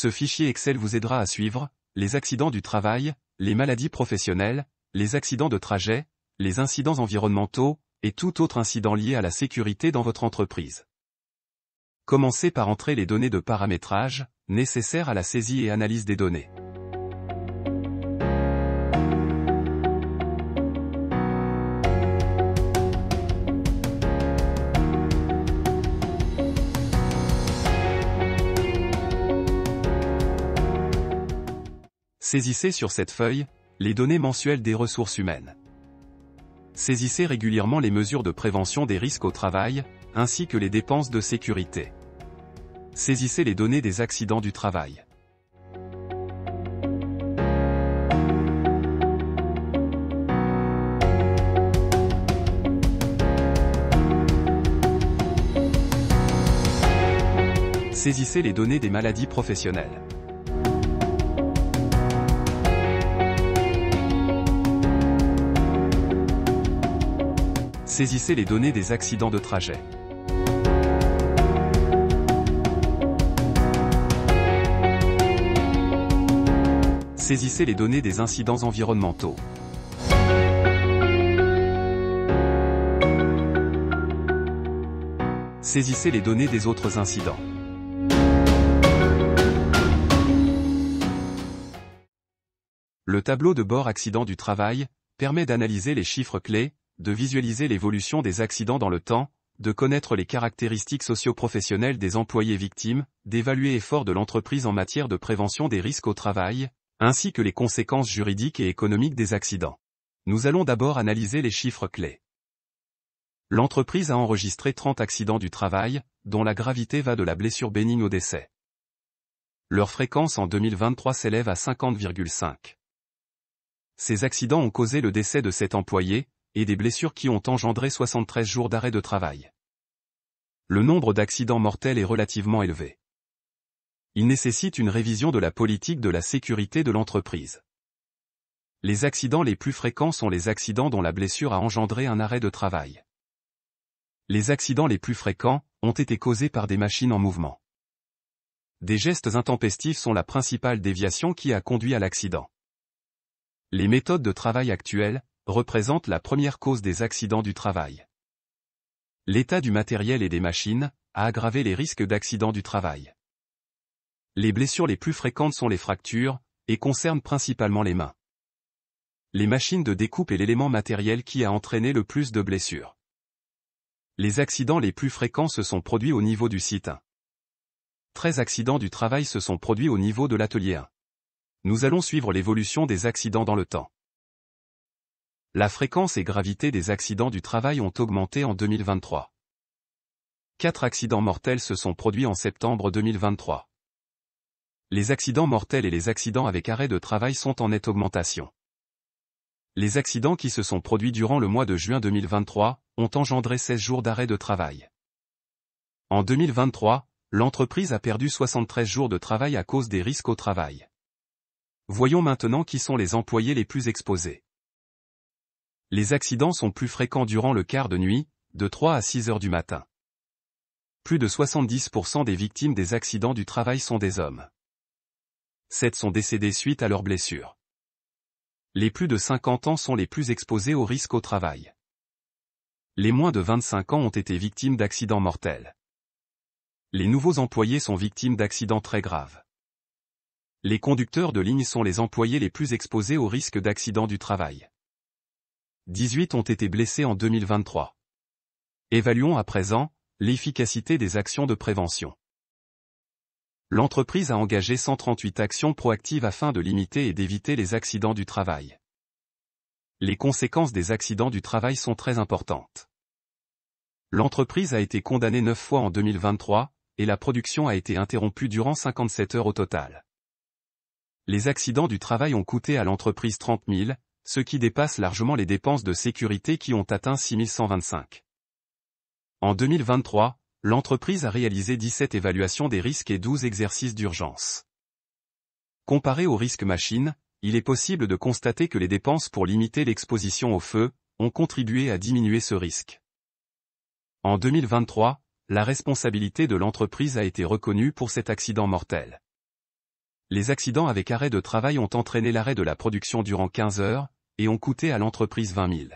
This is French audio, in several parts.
Ce fichier Excel vous aidera à suivre les accidents du travail, les maladies professionnelles, les accidents de trajet, les incidents environnementaux, et tout autre incident lié à la sécurité dans votre entreprise. Commencez par entrer les données de paramétrage, nécessaires à la saisie et analyse des données. Saisissez sur cette feuille les données mensuelles des ressources humaines. Saisissez régulièrement les mesures de prévention des risques au travail, ainsi que les dépenses de sécurité. Saisissez les données des accidents du travail. Saisissez les données des maladies professionnelles. saisissez les données des accidents de trajet. Saisissez les données des incidents environnementaux. Saisissez les données des autres incidents. Le tableau de bord accident du travail permet d'analyser les chiffres clés, de visualiser l'évolution des accidents dans le temps, de connaître les caractéristiques socio-professionnelles des employés victimes, d'évaluer l'effort de l'entreprise en matière de prévention des risques au travail, ainsi que les conséquences juridiques et économiques des accidents. Nous allons d'abord analyser les chiffres clés. L'entreprise a enregistré 30 accidents du travail, dont la gravité va de la blessure bénigne au décès. Leur fréquence en 2023 s'élève à 50,5. Ces accidents ont causé le décès de cet employés, et des blessures qui ont engendré 73 jours d'arrêt de travail. Le nombre d'accidents mortels est relativement élevé. Il nécessite une révision de la politique de la sécurité de l'entreprise. Les accidents les plus fréquents sont les accidents dont la blessure a engendré un arrêt de travail. Les accidents les plus fréquents ont été causés par des machines en mouvement. Des gestes intempestifs sont la principale déviation qui a conduit à l'accident. Les méthodes de travail actuelles représente la première cause des accidents du travail. L'état du matériel et des machines a aggravé les risques d'accidents du travail. Les blessures les plus fréquentes sont les fractures, et concernent principalement les mains. Les machines de découpe et l'élément matériel qui a entraîné le plus de blessures. Les accidents les plus fréquents se sont produits au niveau du site 1. 13 accidents du travail se sont produits au niveau de l'atelier 1. Nous allons suivre l'évolution des accidents dans le temps. La fréquence et gravité des accidents du travail ont augmenté en 2023. Quatre accidents mortels se sont produits en septembre 2023. Les accidents mortels et les accidents avec arrêt de travail sont en nette augmentation. Les accidents qui se sont produits durant le mois de juin 2023 ont engendré 16 jours d'arrêt de travail. En 2023, l'entreprise a perdu 73 jours de travail à cause des risques au travail. Voyons maintenant qui sont les employés les plus exposés les accidents sont plus fréquents durant le quart de nuit, de 3 à 6 heures du matin. Plus de 70% des victimes des accidents du travail sont des hommes. 7 sont décédés suite à leurs blessures. Les plus de 50 ans sont les plus exposés au risque au travail. Les moins de 25 ans ont été victimes d'accidents mortels. Les nouveaux employés sont victimes d'accidents très graves. Les conducteurs de ligne sont les employés les plus exposés au risque d'accidents du travail. 18 ont été blessés en 2023. Évaluons à présent l'efficacité des actions de prévention. L'entreprise a engagé 138 actions proactives afin de limiter et d'éviter les accidents du travail. Les conséquences des accidents du travail sont très importantes. L'entreprise a été condamnée 9 fois en 2023, et la production a été interrompue durant 57 heures au total. Les accidents du travail ont coûté à l'entreprise 30 000, ce qui dépasse largement les dépenses de sécurité qui ont atteint 6125. En 2023, l'entreprise a réalisé 17 évaluations des risques et 12 exercices d'urgence. Comparé au risque machine, il est possible de constater que les dépenses pour limiter l'exposition au feu ont contribué à diminuer ce risque. En 2023, la responsabilité de l'entreprise a été reconnue pour cet accident mortel. Les accidents avec arrêt de travail ont entraîné l'arrêt de la production durant 15 heures, et ont coûté à l'entreprise 20 000.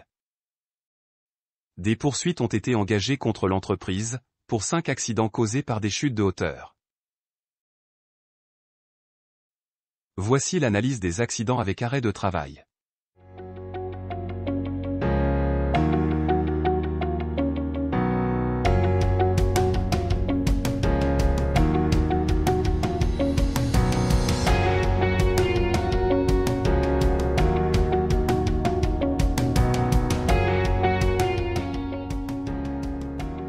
Des poursuites ont été engagées contre l'entreprise, pour cinq accidents causés par des chutes de hauteur. Voici l'analyse des accidents avec arrêt de travail.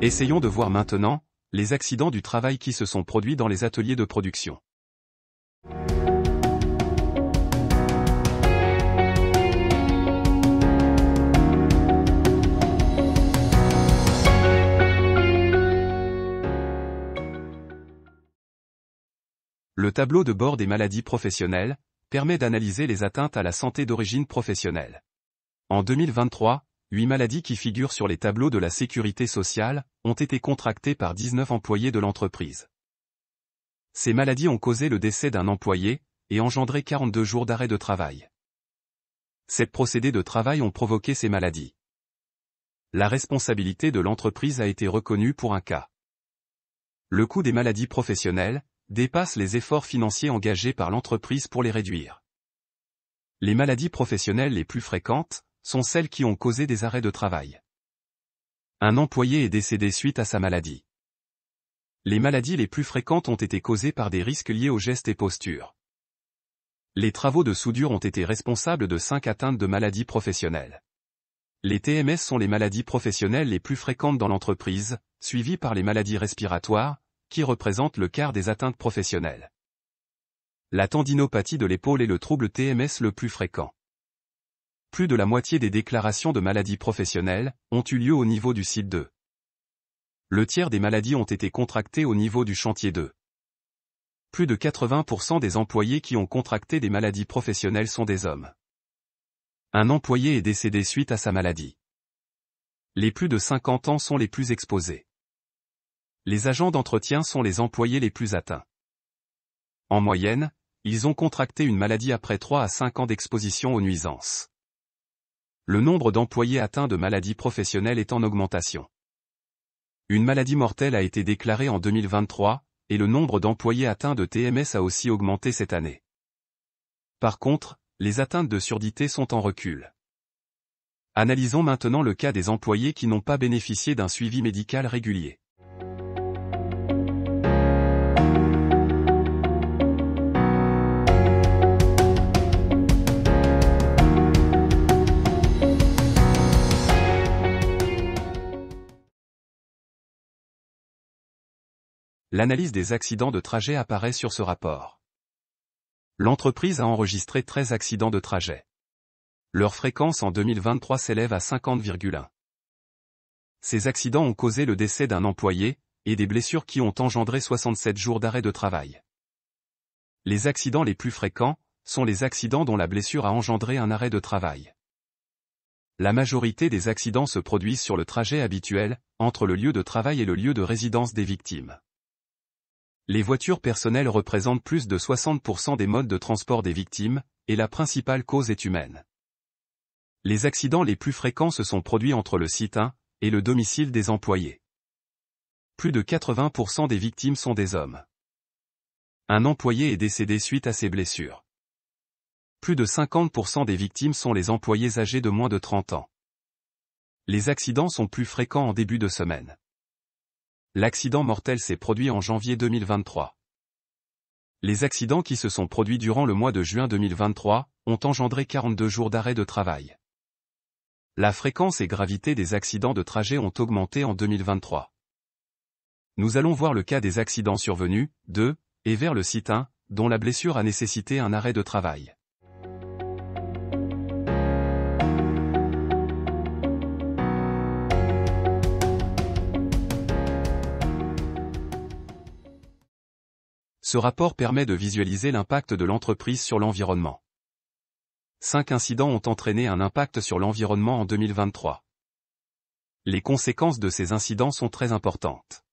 Essayons de voir maintenant, les accidents du travail qui se sont produits dans les ateliers de production. Le tableau de bord des maladies professionnelles permet d'analyser les atteintes à la santé d'origine professionnelle. En 2023, Huit maladies qui figurent sur les tableaux de la sécurité sociale, ont été contractées par 19 employés de l'entreprise. Ces maladies ont causé le décès d'un employé, et engendré 42 jours d'arrêt de travail. Ces procédés de travail ont provoqué ces maladies. La responsabilité de l'entreprise a été reconnue pour un cas. Le coût des maladies professionnelles dépasse les efforts financiers engagés par l'entreprise pour les réduire. Les maladies professionnelles les plus fréquentes sont celles qui ont causé des arrêts de travail. Un employé est décédé suite à sa maladie. Les maladies les plus fréquentes ont été causées par des risques liés aux gestes et postures. Les travaux de soudure ont été responsables de cinq atteintes de maladies professionnelles. Les TMS sont les maladies professionnelles les plus fréquentes dans l'entreprise, suivies par les maladies respiratoires, qui représentent le quart des atteintes professionnelles. La tendinopathie de l'épaule est le trouble TMS le plus fréquent plus de la moitié des déclarations de maladies professionnelles ont eu lieu au niveau du site 2. Le tiers des maladies ont été contractées au niveau du chantier 2. Plus de 80% des employés qui ont contracté des maladies professionnelles sont des hommes. Un employé est décédé suite à sa maladie. Les plus de 50 ans sont les plus exposés. Les agents d'entretien sont les employés les plus atteints. En moyenne, ils ont contracté une maladie après 3 à 5 ans d'exposition aux nuisances le nombre d'employés atteints de maladies professionnelles est en augmentation. Une maladie mortelle a été déclarée en 2023, et le nombre d'employés atteints de TMS a aussi augmenté cette année. Par contre, les atteintes de surdité sont en recul. Analysons maintenant le cas des employés qui n'ont pas bénéficié d'un suivi médical régulier. L'analyse des accidents de trajet apparaît sur ce rapport. L'entreprise a enregistré 13 accidents de trajet. Leur fréquence en 2023 s'élève à 50,1. Ces accidents ont causé le décès d'un employé, et des blessures qui ont engendré 67 jours d'arrêt de travail. Les accidents les plus fréquents sont les accidents dont la blessure a engendré un arrêt de travail. La majorité des accidents se produisent sur le trajet habituel, entre le lieu de travail et le lieu de résidence des victimes. Les voitures personnelles représentent plus de 60% des modes de transport des victimes, et la principale cause est humaine. Les accidents les plus fréquents se sont produits entre le site 1 et le domicile des employés. Plus de 80% des victimes sont des hommes. Un employé est décédé suite à ses blessures. Plus de 50% des victimes sont les employés âgés de moins de 30 ans. Les accidents sont plus fréquents en début de semaine l'accident mortel s'est produit en janvier 2023. Les accidents qui se sont produits durant le mois de juin 2023 ont engendré 42 jours d'arrêt de travail. La fréquence et gravité des accidents de trajet ont augmenté en 2023. Nous allons voir le cas des accidents survenus, de, et vers le site 1, dont la blessure a nécessité un arrêt de travail. Ce rapport permet de visualiser l'impact de l'entreprise sur l'environnement. Cinq incidents ont entraîné un impact sur l'environnement en 2023. Les conséquences de ces incidents sont très importantes.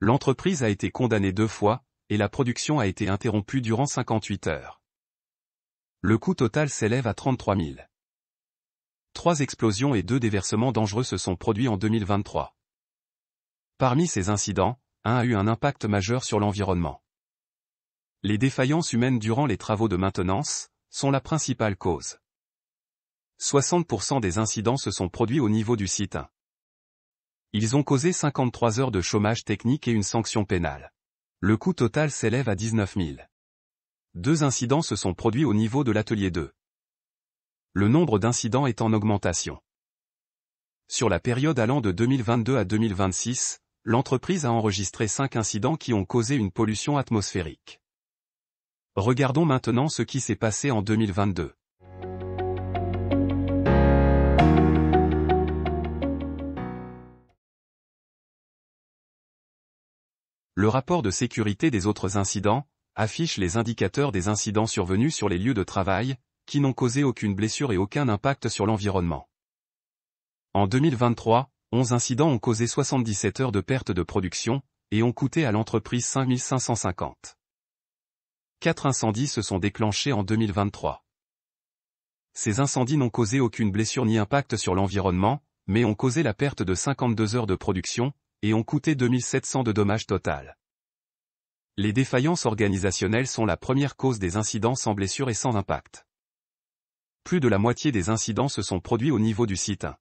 L'entreprise a été condamnée deux fois, et la production a été interrompue durant 58 heures. Le coût total s'élève à 33 000. Trois explosions et deux déversements dangereux se sont produits en 2023. Parmi ces incidents, a eu un impact majeur sur l'environnement. Les défaillances humaines durant les travaux de maintenance sont la principale cause. 60% des incidents se sont produits au niveau du site 1. Ils ont causé 53 heures de chômage technique et une sanction pénale. Le coût total s'élève à 19 000. Deux incidents se sont produits au niveau de l'atelier 2. Le nombre d'incidents est en augmentation. Sur la période allant de 2022 à 2026, l'entreprise a enregistré cinq incidents qui ont causé une pollution atmosphérique. Regardons maintenant ce qui s'est passé en 2022. Le rapport de sécurité des autres incidents affiche les indicateurs des incidents survenus sur les lieux de travail, qui n'ont causé aucune blessure et aucun impact sur l'environnement. En 2023, 11 incidents ont causé 77 heures de perte de production, et ont coûté à l'entreprise 5550. 4 incendies se sont déclenchés en 2023. Ces incendies n'ont causé aucune blessure ni impact sur l'environnement, mais ont causé la perte de 52 heures de production, et ont coûté 2700 de dommages total. Les défaillances organisationnelles sont la première cause des incidents sans blessure et sans impact. Plus de la moitié des incidents se sont produits au niveau du site 1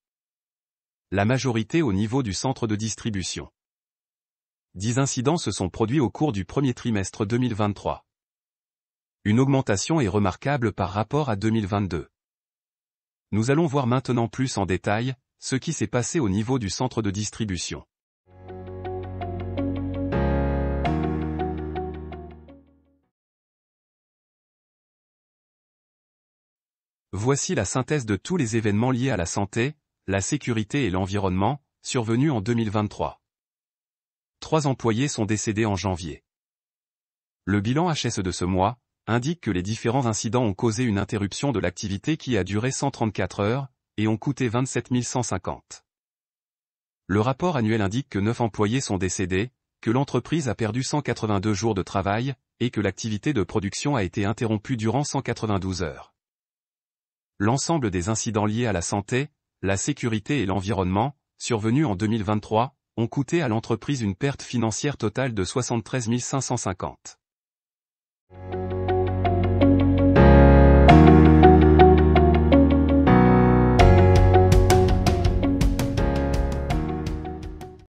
la majorité au niveau du centre de distribution. Dix incidents se sont produits au cours du premier trimestre 2023. Une augmentation est remarquable par rapport à 2022. Nous allons voir maintenant plus en détail ce qui s'est passé au niveau du centre de distribution. Voici la synthèse de tous les événements liés à la santé, la sécurité et l'environnement, survenus en 2023. Trois employés sont décédés en janvier. Le bilan HS e de ce mois indique que les différents incidents ont causé une interruption de l'activité qui a duré 134 heures et ont coûté 27 150. Le rapport annuel indique que 9 employés sont décédés, que l'entreprise a perdu 182 jours de travail, et que l'activité de production a été interrompue durant 192 heures. L'ensemble des incidents liés à la santé, la sécurité et l'environnement, survenus en 2023, ont coûté à l'entreprise une perte financière totale de 73 550.